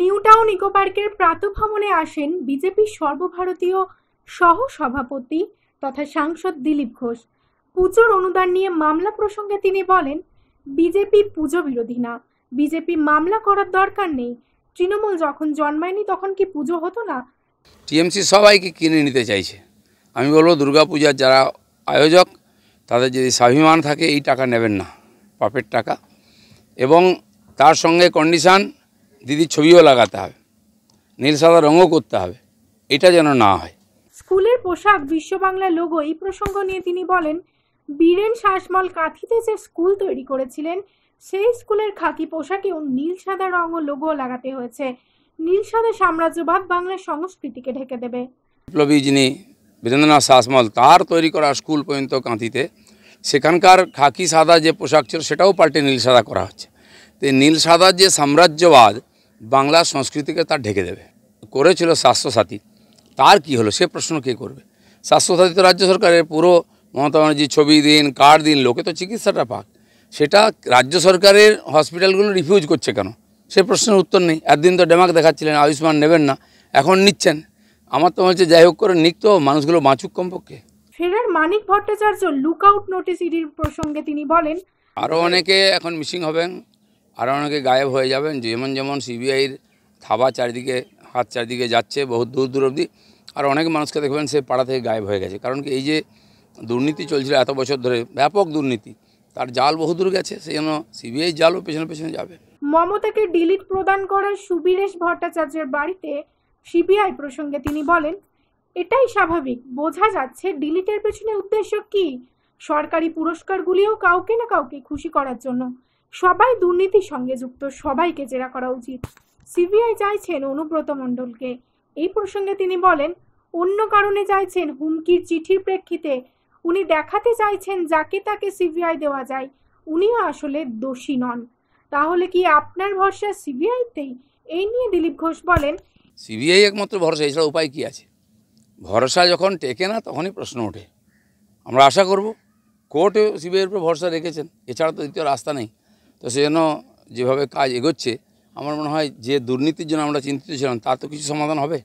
নিউটাউন ইকোপার্কের প্রাতভ্রমণে আসেন বিজেপি সর্বভারতীয় সহ সভাপতি তথা সাংসদ দিলীপ ঘোষ পুজোর অনুদান নিয়ে মামলা প্রসঙ্গে তিনি বলেন বিজেপি পুজো বিরোধী না বিজেপি মামলা করার দরকার নেই তৃণমূল যখন জন্মায়নি তখন কি পুজো হতো না টিএমসি সবাইকে কিনে নিতে চাইছে আমি বলবো দুর্গাপূজার যারা আয়োজক তাদের যদি স্বাভিমান থাকে এই টাকা নেবেন না পাপের টাকা এবং তার সঙ্গে কন্ডিশান দিদির ছবিও লাগাতে হবে নীল সাদা রঙও করতে হবে এটা যেন না হয় স্কুলের পোশাক বিশ্ব বাংলা লোগো এই প্রসঙ্গ নিয়ে তিনি বলেন বীরেন শাসমল কাঁথিতে যে স্কুল তৈরি করেছিলেন সেই স্কুলের খাকি পোশাকেও নীল সাদা রঙ ও লোগো লাগাতে হয়েছে নীল সাদা সাম্রাজ্যবাদ বাংলার সংস্কৃতিকে ঢেকে দেবে বিপ্লবী যিনি বীরেন্দ্রনাথ শাসমল তার তৈরি করা স্কুল পর্যন্ত কাঁথিতে সেখানকার খাকি সাদা যে পোশাক ছিল সেটাও পাল্টে নীল সাদা করা হচ্ছে তো নীল সাদার যে সাম্রাজ্যবাদ বাংলা সংস্কৃতিকে তার ঢেকে দেবে করেছিল স্বাস্থ্যসাথী তার কি হলো সে প্রশ্ন কে করবে স্বাস্থ্যসাথী তো রাজ্য সরকারের পুরো মমতা ব্যানার্জির ছবি দিন কার্ড দিন লোকে তো চিকিৎসাটা পাক সেটা রাজ্য সরকারের হসপিটালগুলো রিফিউজ করছে কেন সে প্রশ্নের উত্তর নেই একদিন তো ডেমাক দেখাচ্ছিলেন আয়ুষ্মান নেবেন না এখন নিচ্ছেন আমার তো হচ্ছে যাই হোক করে নিক তো মানুষগুলো বাঁচুক কমপক্ষে ফেরার মানিক ভট্টাচার্য লুকআউট নোটিস ইডির প্রসঙ্গে তিনি বলেন আরও অনেকে এখন মিসিং হবেন আরও অনেকে গায়েব হয়ে যাবেন যেমন যেমন সিবিআইয়ের থাবা চারিদিকে হাত চারিদিকে যাচ্ছে বহু দূর দূর অবধি আর অনেক মানুষকে দেখবেন সে পাড়া থেকে গায়েব হয়ে গেছে কারণ কি এই যে দুর্নীতি চলছিল এত বছর ধরে ব্যাপক দুর্নীতি তার জাল বহু দূর গেছে সেই জন্য সিবিআই জালও পেছনে পেছনে যাবে মমতাকে ডিলিট প্রদান করা সুবীরেশ ভট্টাচার্যের বাড়িতে সিবিআই প্রসঙ্গে তিনি বলেন এটাই স্বাভাবিক বোঝা যাচ্ছে ডিলিটের পেছনে উদ্দেশ্য কি সরকারি পুরস্কারগুলিও কাউকে না কাউকে খুশি করার জন্য সবাই দুর্নীতির সঙ্গে যুক্ত সবাইকে জেরা করা উচিত সিবিআই চাইছেন অনুব্রত মণ্ডলকে এই প্রসঙ্গে তিনি বলেন অন্য কারণে চাইছেন হুমকির চিঠির প্রেক্ষিতে উনি দেখাতে চাইছেন যাকে তাকে সিবিআই দেওয়া যায় উনিও আসলে দোষী নন তাহলে কি আপনার ভরসা সিবিআইতেই এই নিয়ে দিলীপ ঘোষ বলেন সিবিআই একমাত্র ভরসা এছাড়া উপায় কি আছে ভরসা যখন টেকে না তখনই প্রশ্ন ওঠে আমরা আশা করব কোর্টে সিবিআইয়ের উপর ভরসা রেখেছেন এছাড়া তো দ্বিতীয় রাস্তা নেই তো সেজন্য যেভাবে কাজ এগোচ্ছে আমার মনে হয় যে দুর্নীতির জন্য আমরা চিন্তিত ছিলাম তার তো কিছু সমাধান হবে